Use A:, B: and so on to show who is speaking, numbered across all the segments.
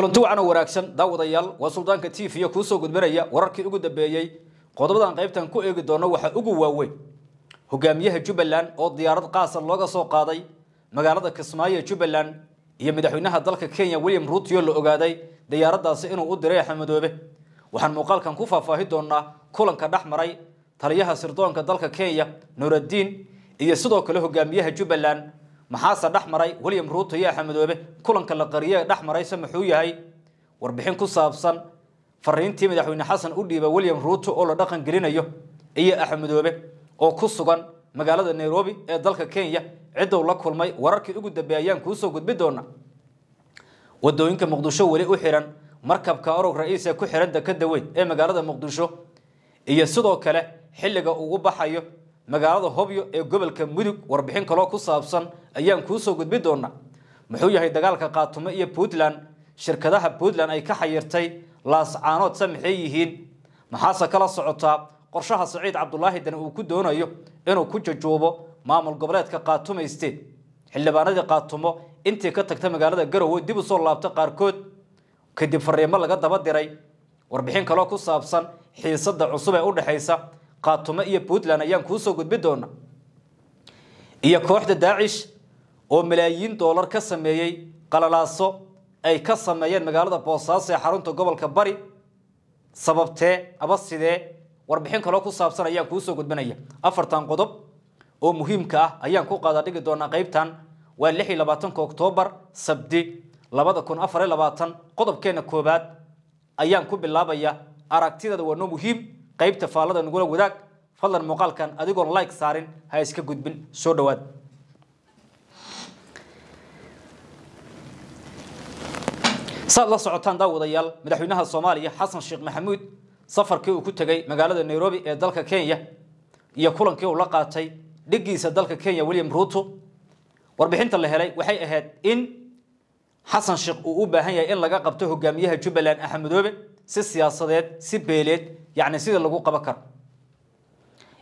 A: kulanti wacan oo wanaagsan daawadayaal waa suldaanka t v kuusoo gudbinaya wararkii ugu dambeeyey qodobadan qaybtan ku eegi doono waxaa ugu waaweyn hogaamiyaha jubbaland oo diyaarad qaasa looga soo qaaday magaalada kismaayo ee jubbaland iyo madaxweynaha dalka kenya william ruutio la ogaaday diyaaraddaasi inuu u diray xamadoobe waxaan muuqaalkan ku faahfaahi doonaa kulanka dhex maray taliyaha sirdoonka dalka kenya nuuraddiin iyo sidoo kale hogaamiyaha jubbaland maxaase dhex maray william ruuto iyo axmedoobe kulanka la qariye ee dhex marayse muxuu yahay warbixin ku saabsan fariintii madaxweyne xasan u dhiiba william ruuto oo la dhaqan gelinayo iyo axmedoobe oo ku sugan magaalada nairobi ee dalka kenya ciduu la kulmay wararkii ugu dambeey ayaan kuusoo gudbi doonaa wadooyinka muqdisho weli u xiran markabka orog ra-iis ee ku xiran dekada weyn ee magaalada muqdisho iyo sidoo kale xilliga uu u baxayo magaalada hobyo ee gobolka mudug warbixin kaloo ku saabsan ayaan kuu soo gudbi doonaa muxuu yahay dagaalka qaatumo iyo puntland shirkadaha puntland ay ka xayirtay laascaanoodse maxay yihiin maxaase kala socotaa qorshaha saciid cabdulaahi dane uu ku doonayo inuu ku jajuubo maamul goboleedka qaatumaysteen xildhibaanadii qaatumo intii ka tagtay magaalada garowe dib u soo laabta qaarkood kadib fariimo laga daba diray warbixin kaloo ku saabsan xiisadda cusub ee u dhexaysa khaatumo iyo puntland ayaan kuusoo gudbi doonaa iyo kooxda daacish oo malaayiin doolar ka sameeyey qalalaaso ay ka sameeyeen magaalada boosaaso ee xarunta gobolka bari sababtee aba sidee warbixin kaloo ku saabsan ayaan kuusoo gudbinaya afartan qodob oo muhiimka ah ayaan ku qaada dhigi doonaa qaybtan waa lix iyo labaatanka oktoobar sabdi labada kun afar iyo labaatan qodobkeenna koowaad ayaan ku bilaabaya aragtideeda waa noo muhiim qaybta faallada nagula wadaag fadlan muuqaalkan adigoon like saarin ha iska gudbin soo dhawaad saad la socotaan daawadayaal madaxweynaha soomaaliya xasan sheekh maxamuud safarkii uu ku tegay magaalada nairobi ee dalka kenya iyo kulankii uu la qaatay dhiggiisa dalka kenya william ruuto warbixinta la helay waxay ahayd in xasan sheekh uu u baahan yahay in laga qabto hogaamiyaha jubbaland axmedoobe si siyaasadeed si beeleed yani sida lagu qaban karo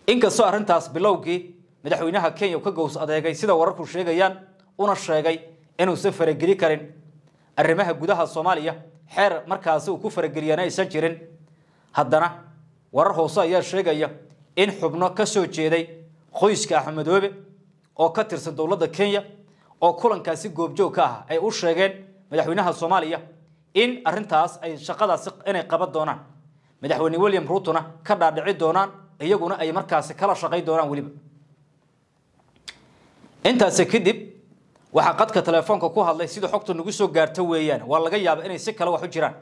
A: inkastoo arrintaas bilowgii madaxweynaha kenya ka gows adeegay sida wararku sheegayaan una sheegay inuusan farageli karin arrimaha gudaha soomaaliya xeer markaasi uu ku farageliyaana aysan jirin haddana warar hoose ayaa sheegaya in xubno ka soo jeeday qoyska axmedoobe oo ka tirsan dowladda kenya oo kulankaasi goobjoog ka ah ay u sheegeen madaxweynaha soomaaliya in arrintaas ay shaqadaasi inay qaban doonaan madaxweyne william ruutona ka dhaadhici doonaan iyaguna ay markaasi kala shaqay doonaan weliba intaasi kadib waxaa qadka telefoonka ku hadlay sida xogta nagu soo gaarta weeyaan waa laga yaaba inay si kale wax u jiraan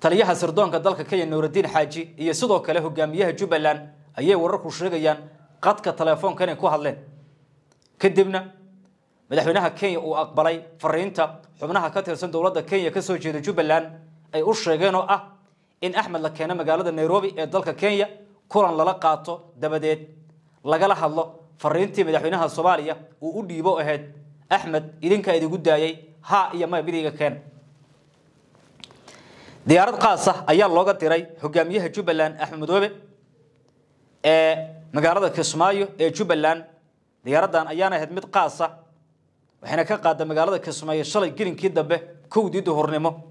A: taliyaha sirdoonka dalka kenya nuurudiin xaaji iyo sidoo kale hogaamiyaha jubbaland ayay wararku sheegayaan qadka telefoonka inay ku hadleen kadibna madaxweynaha kenya uu aqbalay fariinta xubnaha ka tirsan dowladda kenya kasoo jeeda jubbaland ay u sheegeen oo ah in axmed la keeno magaalada nairobi ee dalka kenya kulan lala qaato dabadeed lagala hadlo fariintii madaxweynaha soomaaliya uu u dhiibo ahayd axmed idinkaa idigu daayay ha iyo maya midiga keen diyaarad qaas ah ayaa looga diray hogaamiyaha jubbaland axmed madoobe ee magaalada kismaayo ee jubbaland diyaaraddan ayaana ahayd mid qaas ah waxayna ka qaadda magaalada kismaayo shalay gelinkii dambe kowdii duhurnimo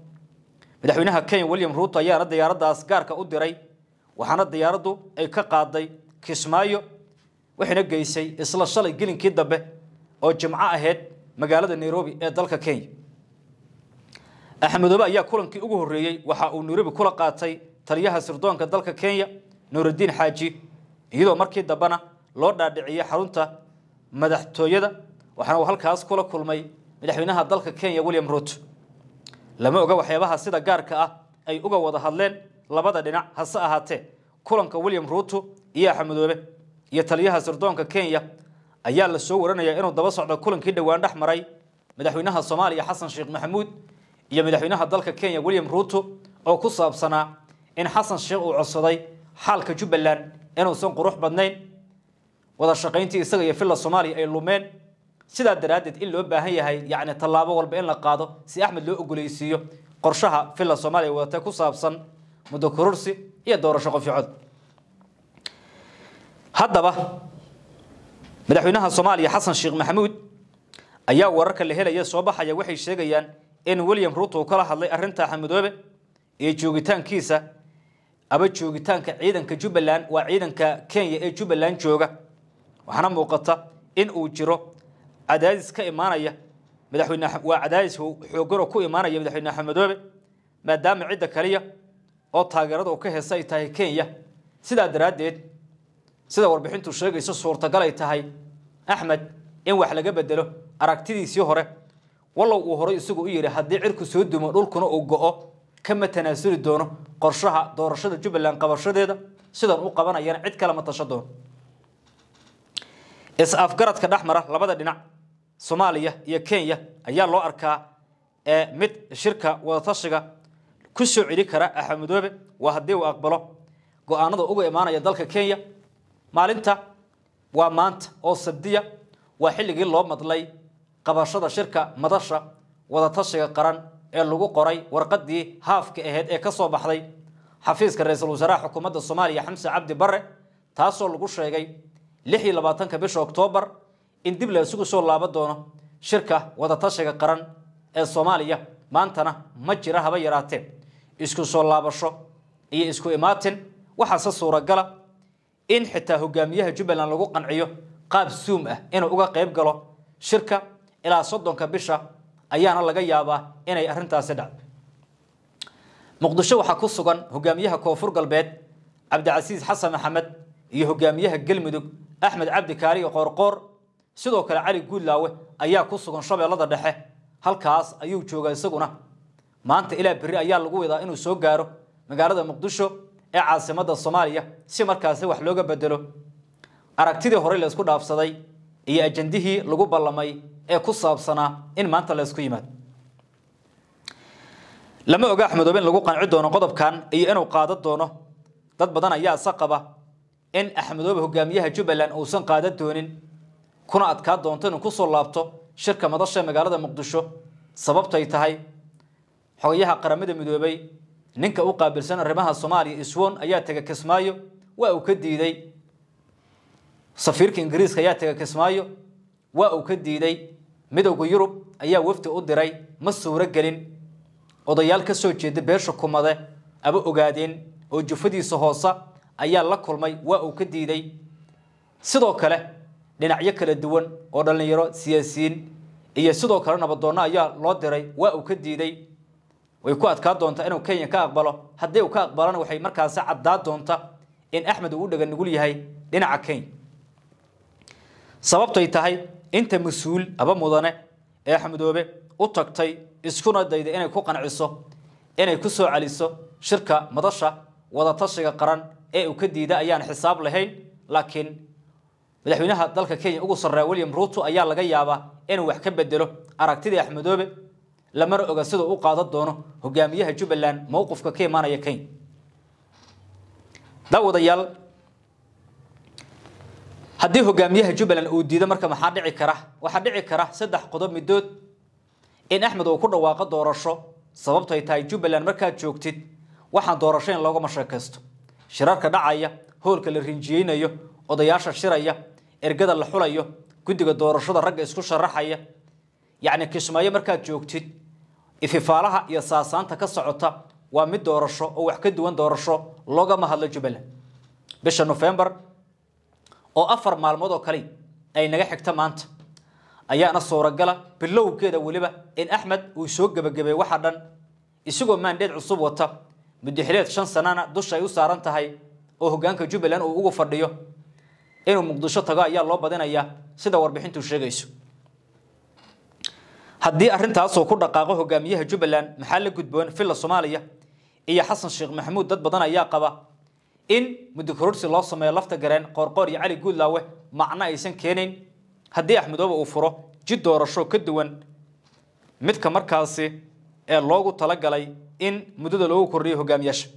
A: madaxweynaha kenya william ruuto ayaana diyaaraddaas gaarka u diray waxaana diyaaraddu ay ka qaaday kismaayo waxayna geysay isla shalay gelinkii dambe oo jimco ahayd magaalada nairobi ee dalka kenya axmedoobe ayaa kulankii ugu horreeyey waxa uu nairobi kula qaatay taliyaha sirdoonka dalka kenya nuuridiin xaaji iyadoo markii dambena loo dhaadhiciyey xarunta madaxtooyada waxaana uu halkaas kula kulmay madaxweynaha dalka kenya william ruuto lama oga waxyaabaha sida gaarka ah ay uga wada hadleen labada dhinac hase ahaatee kulanka william ruuto iyo axmedoobe iyo taliyaha sirdoonka kenya ayaa lasoo waranayaa inuu daba socdo kulankii dhowaan dhex maray madaxweynaha soomaaliya xasan sheekh maxamuud iyo madaxweynaha dalka kenya william ruuto oo ku saabsanaa in xasan sheekh uu codsaday xaalka jubbaland inuusan qurux badnayn wada shaqayntii isaga iyo filla soomaaliya ay lumeen sidaa daraaddeed in loo baahan yahay yani tallaabo walba in la qaado si axmed loo ogoleysiiyo qorshaha villa soomaaliya wadatee ku saabsan muddo kurursi iyo doorasho qof cod haddaba madaxweynaha soomaaliya xasan sheekh maxamuud ayaa wararka la helaya soo baxaya waxay sheegayaan in william ruuto kala hadlay arrinta xamudoobe iyo joogitaankiisa aba joogitaanka ciidanka jubbaland waa ciidanka kenya ee jubbaland jooga waxaana muuqata in uu jiro cadaadis ka imaanaya waa cadaadis xooganoo ku imaanaya madaxweyne xamedoobe maadaama cidda kaliya oo taageerada uu ka hesa ay tahay kenya sidaa daraaddeed sida warbixintu sheegayso suurtagal ay tahay axmed in wax laga bedelo aragtidiisii hore wallow uu horay isagu u yidhi haddii cirku soo dumo dhulkuna uu go-o kama tanaasuli doono qorshaha doorashada jubbaland qabashadeeda sidan u qabanayana cid kale ma tasha doono is afgaradka dhexmara labada dhinac soomaaliya iyo kenya ayaa loo arkaa ee mid shirka wadatashiga ku soo celi kara axamudoobe waa haddii uu aqbalo go-aanada uga imaanaya dalka kenya maalinta waa maanta oo sabdiya waa xilligii loo madlay qabashada shirka madasha wadatashiga qaran ee lagu qoray warqadii haafka ahayd ee ka soo baxday xafiiska ra-iisul wasaaraha xukuumadda soomaaliya xamse cabdi barre taasoo lagu sheegay lix iyo labaatanka bisha oktoobar in dib la isugu soo laaban doono shirka wadatashiga qaran ee soomaaliya maantana ma jira haba yaraatee isku soo laabasho iyo isku imaatin waxaase suuragala in xitaa hogaamiyaha jubbaland lagu qanciyo qaab suum ah inuu uga qayb galo shirka ilaa soddonka bisha ayaana laga yaabaa inay arintaasi dhacdo muqdisho waxaa ku sugan hogaamiyaha koonfur galbeed cabdicasiis xasan maxamed iyo hogaamiyaha galmudug axmed cabdi kaariga qoorqoor sidoo kale cali guudlaawe ayaa ku sugan shabeellada dhexe halkaas ayuu joogaa isaguna maanta ilaa berri ayaa lagu wadaa inuu soo gaaro magaalada muqdisho ee caasimadda soomaaliya si markaasi wax looga bedelo aragtidii horey laysku dhaafsaday iyo ajandihii lagu ballamay ee ku saabsanaa in maanta laysku yimaado lama oga axmedoobe in lagu qanci doono qodobkan iyo inuu qaada doono dad badan ayaa ise in axmedoobe hogaamiyaha jubbaland uusan qaadan doonin kuna adkaa doonto inuu kusoo laabto shirka madasha ee magaalada muqdisho sababtay tahay xogayaha qaramada midoobay ninka u qaabilsan arrimaha soomaaliya iswoon ayaa tega kismaayo waa uu ka diiday safiirka ingiriiska ayaa tega kismaayo waa uu ka diiday midowga yurub ayaa wafdi u diray ma suuro gelin odayaal ka soo jeeda beesha kumade aba ogaadeen oo jufadiisa hoosa ayaa la kulmay waa uu ka diiday sidoo kale dhinacyo kala duwan oo dhallinyaro siyaasiyiin iyo sidoo kale nabadoonno ayaa loo diray waa uu ka diiday way ku adkaa doontaa inuu kenya ka aqbalo haddii uu ka aqbalana waxay markaasi caddaa doonta in axmed uu u dhaga nugul yahay dhinaca kenya sababtay tahay inta mas-uul aba mudane ee axmedoobe u tagtay iskuna dayda inay ku qanciso inay ku soo celiso shirka madasha wadatashiga qaran ee uu ka diida ayaan xisaab lahayn laakiin madaxweynaha dalka kenya ugu sarreeya william ruuto ayaa laga yaabaa inuu wax ka bedelo aragtidii axmedoobe lamana oga sidau u qaadan doono hogaamiyaha jubbaland mowqufka ka imaanaya kenya daawadayaal haddii hogaamiyaha jubbaland uu diido marka maxaa dhici kara waxaa dhici kara saddex qodob midood in axmed uu ku dhawaaqo doorasho sababto ay tahay jubbaland markaad joogtid waxaan doorasho in loogama sheekaysto shirarka dhacaya hoolka la rinjiyeynayo odayaasha shiraya ergada la xulayo guddiga doorashada ragga isku sharaxaya yacni kismaayo markaad joogtid ififaalaha iyo saasaanta ka socota waa mid doorasho oo wax ka duwan doorasho loogama hadlo jubbaland bisha nofembar oo afar maalmood oo kale ay naga xigta maanta ayaana suuragala ah bilowgeeda weliba in axmed uu soo gebagabeey waxa dhan isagoo maandheed cusub wata muddexileed shan sanana dusha ay u saaran tahay oo hoggaanka jubbaland uu ugu fadhiyo inuu muqdisho tago ayaa loo badinayaa sida warbixintu sheegayso haddii arintaasoo ku dhaqaaqo hogaamiyaha jubbaland maxaa la gudboon filla soomaaliya iyo xasan sheekh maxamuud dad badan ayaa qaba in muddokororsi loo sameeyo lafta gareen qoorqoor iyo cali guudlaawe macno aysan keenayn haddii axmedooba uu furo jid doorasho ka duwan midka markaasi ee loogu talagalay in muddada loogu kordhiyo hogaamiyaasha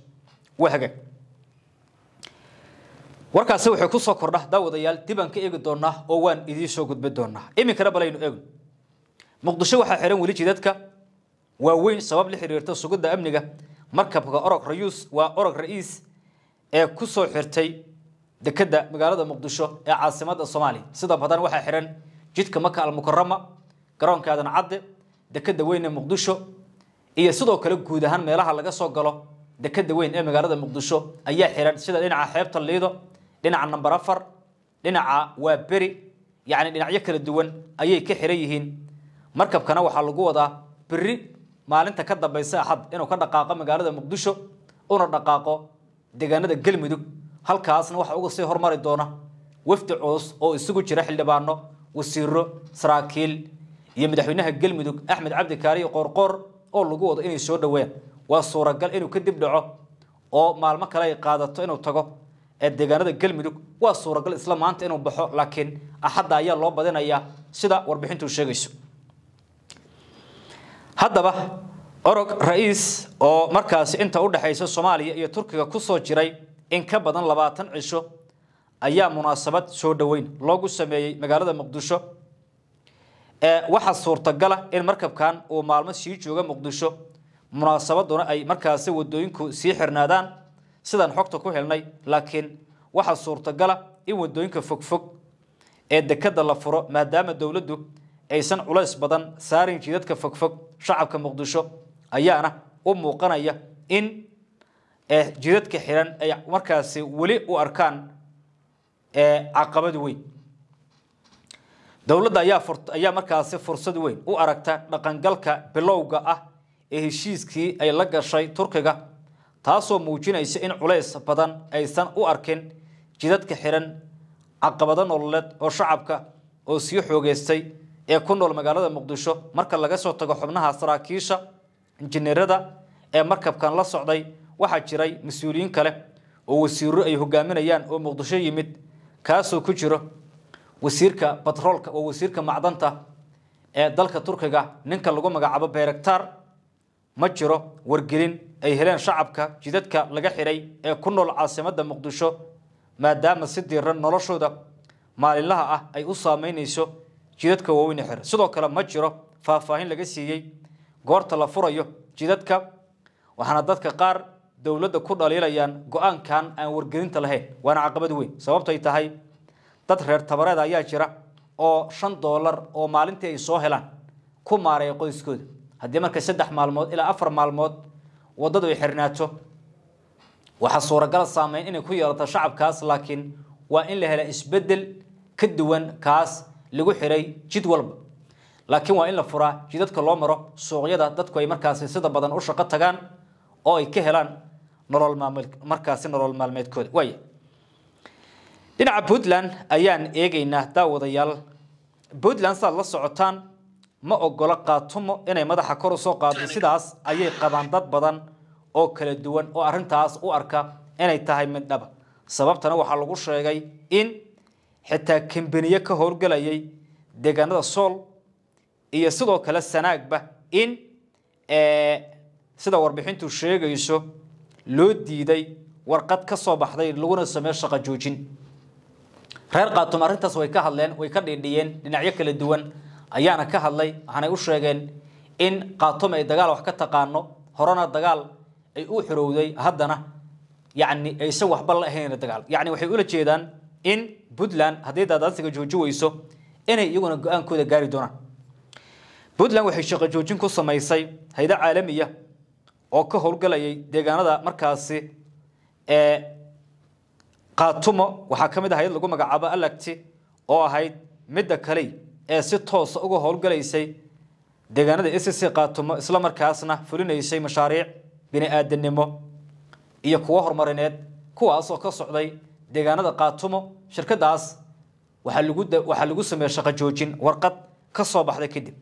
A: waa hagaag warkaasi wuxuu ku soo kordha daawadayaal dibaan ka eegi doonaa oo waan idiin soo gudba doonaa iminkana balaynu eegno muqdisho waxaa xihan weli jidadka waaweyn sabab la xiriirta sugidda amniga markabka orog rayuus waa orog ra-iis ee ku soo xirtay dekedda magaalada muqdisho ee caasimadda soomaaliya sida badan waxaa xiran jidka maka almukarama garoonka aadan cadde dekedda weyn ee muqdisho iyo sidoo kale guud ahaan meelaha laga soo galo dekedda weyn ee magaalada muqdisho ayaa xiran sida dhinaca xeebta liido dhinaca number afar dhinaca waa beri yacni dhinacyo kala duwan ayay ka xiran yihiin markabkana waxaa lagu wadaa beri maalinta ka dambaysa axad inuu ka dhaqaaqo magaalada muqdisho una dhaqaaqo deegaanada galmudug halkaasna waxa uga sii hormari doona wafdi culus oo isugu jira xildhibaano wasiiro saraakiil iyo madaxweynaha galmudug axmed cabdikaariyo kaariyo qoorqoor oo lagu wado inay soo dhoweeyaan waa suuragal inuu kadib dhaco oo maalmo kale ay qaadato inuu tago ee deegaanada galmudug waa suuragal isla maanta inuu baxo laakiin axadda ayaa loo badinayaa sida warbixintu sheegayso haddaba orog ra-iis oo markaasi inta u dhexaysa soomaaliya iyo turkiga ku soo jiray in ka badan labaatan cisho ayaa munaasabad soo dhoweyn loogu sameeyey magaalada muqdisho ee waxaa suurtagala in markabkan uu maalmo sii jooga muqdisho munaasabaduna ay markaasi wadooyinku sii xirnaadaan sidaan xogta ku helnay laakiin waxaa suurtagala in wadooyinka fogfog ee dekada la furo maadaama dowladdu aysan culays badan saarin jidadka fogfog shacabka muqdisho ayaana u muuqanaya in eh, jidadka xiran ay markaasi weli u arkaan eh, caqabad weyn dowladda ayaa ayaa markaasi fursad weyn u aragta dhaqangalka bilowga ah ee heshiiskii ay la gashay turkiga taasoo muujinaysa in culays badan aysan u arkin jidadka xiran caqabado nololeed oo shacabka oo sii xoogeystay ee ku nool magaalada muqdisho marka laga soo tago xubnaha saraakiisha injineerada ee markabkan la socday waxaa jiray mas-uuliyiin kale oo wasiiro ay hogaaminayaan oo muqdisho yimid kaasoo ku jiro wasiirka batroolka oo wasiirka macdanta ee dalka turkiga ninka lagu magacaabo berektar ma jiro wargelin ay heleen shacabka jidadka laga xiray ee ku nool caasimada muqdisho maadaama si diiran noloshooda maalinlaha ah ay u saameynayso jidadka waaweyn ee xiran sidoo kale ma jiro faahfaahin laga siiyey goorta la furayo jidadka waxaana dadka qaar dowladda ku dhaliilayaan go-aankan aan wargelinta lahayn waana caqabad weyn sababtoay tahay dad reer tabareed ayaa jira oo shan doolar oo maalintii ay soo helaan ku maareeya qoyskooda haddii marka saddex maalmood ilaa afar maalmood waddadu ay xirnaato waxaa suuragala saameyn inay ku yeelato shacabkaas laakiin waa in la helaa isbedel ka duwan kaas lagu xiray jid walba laakiin waa in la furaa jidadka loo maro suuqyada dadku ay markaasi sida badan u shaqo tagaan oo ay ka helaan nolol maalmeed markaasi nolol maalmeedkooda way dhinaca puntland ayaan eegaynaa daawadayaal puntland sidaad la socotaan ma ogolo qaatumo inay madaxa kor usoo qaado sidaas ayay qabaan dad badan oo kala duwan oo arintaas u arka inay tahay mid dhaba sababtana waxaa lagu sheegay in xitaa kambeniye ka howlgelayay deegaanada sool iyo sidoo kale sanaagba in eh, sida warbixintu sheegayso loo diiday warqad ka soo baxday laguna sameeyo shaqo joojin reer qaatum arrintaas way ka hadleen way ka dhiidhiyeen dhinacyo kala duwan ayaana ka hadlay waxaanay u sheegeen in kaatom ay dagaal wax ka taqaano horena dagaal ay u xorowday haddana yacni aysan waxba la ahayn dagaal yacni waxay ula jeedaan in puntland haddii daadaansiga jooji weyso inay iyaguna go-aankooda gaari doonaan puntland waxay shaqo joojin ku samaysay haydo caalamiya oo ka howlgalayay deegaanada markaasi ee kaatumo waxaa ka mid ah hay-ad lagu magacaabo alagti oo ahayd midda kali ee si toosa uga howlgalaysay deegaanada sc kaatumo isla markaasna fulinaysay mashaariic bini-aadannimo iyo kuwo horumarineed kuwaasoo ka socday deegaanada kaatumo shirkadaas waxaa lagu sameeye shaqo joojin warqad ka soo baxday kadib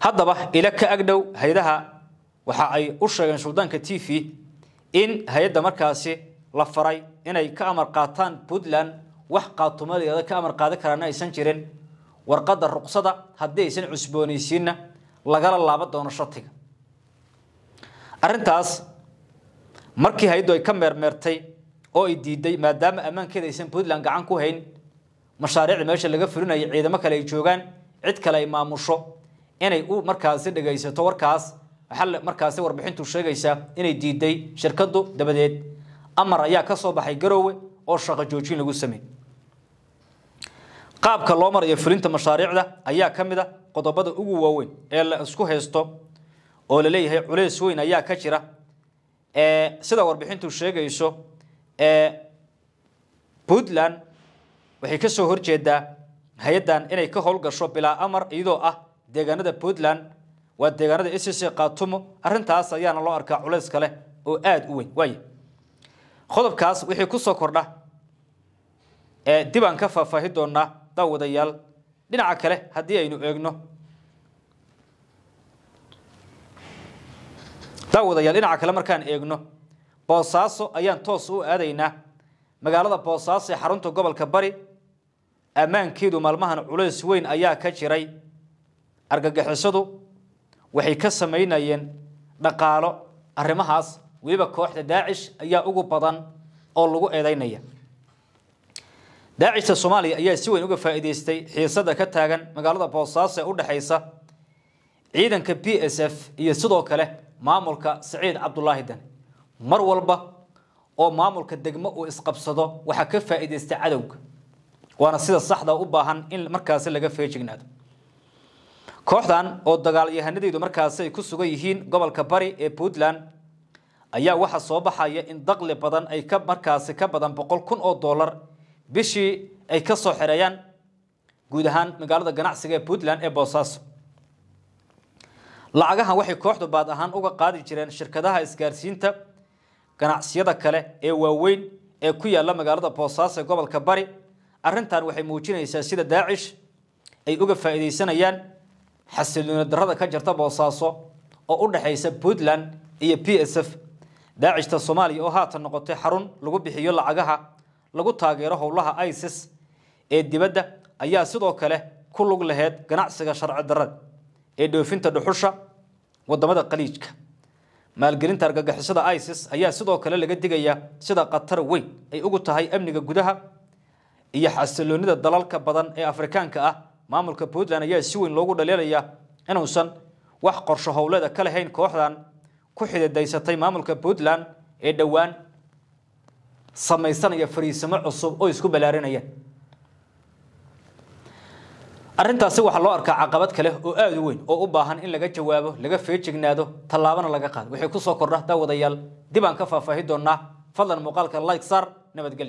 A: haddaba ila ka agdhow hay-adaha waxa ay u sheegeen suldaanka t v in hay-adda markaasi la faray inay ka amar qaataan puntland wax qaatumadeeda ka amar qaadan karaana aysan jirin warqadda ruqsada haddii aysan cusboonaysiinna lagala laaba doono shatiga arrintaas markii hayaddu ay ka meermeertay oo ay diiday maadaama ammaankeeda aysan puntland gacan ku hayn mashaariicda meesha laga fulinayo ciidamo kale ay joogaan cid kale ay maamusho inay u markaasi dhagaysato warkaas waxaa markaasi warbixintu sheegaysaa inay diiday shirkaddu dabadeed amar ayaa ka soo baxay garowe oo shaqo joojin lagu sameeyey qaabka loo marayo fulinta mashaariicda ayaa ka mid a ah qodobada ugu waaweyn ee la isku haysto oo laleeyahay culays weyn ayaa ka jira sida warbixintu sheegayso puntland waxay ka soo horjeedaa hay-addan inay ka howlgasho bilaa amar iyadoo ah deegaanada puntland waa deegaanada e c c arrintaas ayaana loo arkaa culays kale oo aada u weyn waay qodobkaas wixii ku soo kordha dib aan ka faahfaahi doonaa daawadayaal dhinaca kale haddii aynu eegno daawadayaal dhinaca kale markaan eegno boosaaso ayaan toos u aadaynaa magaalada boosaaso ee xarunta gobolka bari ammaankeedu maalmahan culays weyn ayaa ka jiray argagixisadu waxay ka samaynayeen dhaqaalo arrimahaas weliba kooxda daacish ayaa ugu badan oo lagu eedaynaya daacishta soomaaliya ayaa si weyn uga faa'iidaystay xiisada ka taagan magaalada boosaaso ee u dhexaysa ciidanka b s f iyo sidoo kale maamulka saciid cabdulaahi dan mar walba oo maamulka degmo uu isqabsado waxaa ka faa'iidaysta cadowga waana sida saxda u baahan in markaasi laga feejignaado kooxdan oo dagaalyahanadeydu markaasi ay ku sugan yihiin gobolka bari ee puntland ayaa waxaa soo baxaya in daqli badan ay ka markaasi ka badan boqol kun oo doolar bishii ay ka soo xereeyaan guud ahaan magaalada ganacsiga ee puntland ee boosaaso lacagaha waxay kooxdu baad ahaan uga qaadi jireen shirkadaha isgaarsiinta ganacsiyada kale ee waaweyn ee ku yaalla magaalada boosaaso ee gobolka bari arrintan waxay muujinaysaa sida daacish ay uga faa'iidaysanayaan xasilooni darada ka jirta boosaaso oo u dhexaysa puntland iyo p s f daacishta soomaaliya oo haatan noqotay xarun lagu bixiyo lacagaha lagu taageero howlaha isis ee dibadda ayaa sidoo kale ku lug laheyd ganacsiga sharci darada ee dhoofinta dhuxusha wadamada khaliijka maalgelinta argagixisada isis ayaa sidoo kale laga digayaa sida khatar weyn ay ugu tahay amniga gudaha iyo xasiloonida dalalka badan ee afrikaanka ah maamulka puntland ayaa si weyn loogu dhaleelayaa inuusan wax qorsho howleeda ka lahayn kooxdan ku xididaysatay maamulka puntland ee dhowaan samaysanaya fariisimo cusub oo isku balaarinaya arrintaasi waxaa loo arkaa caqabad kale oo aada u weyn oo u baahan in laga jawaabo laga feejignaado tallaabana laga qaado waxay ku soo kordha daawadayaal dib aan ka faahfaahi doonaa fadlan muuqaalka like sar nabadgelyo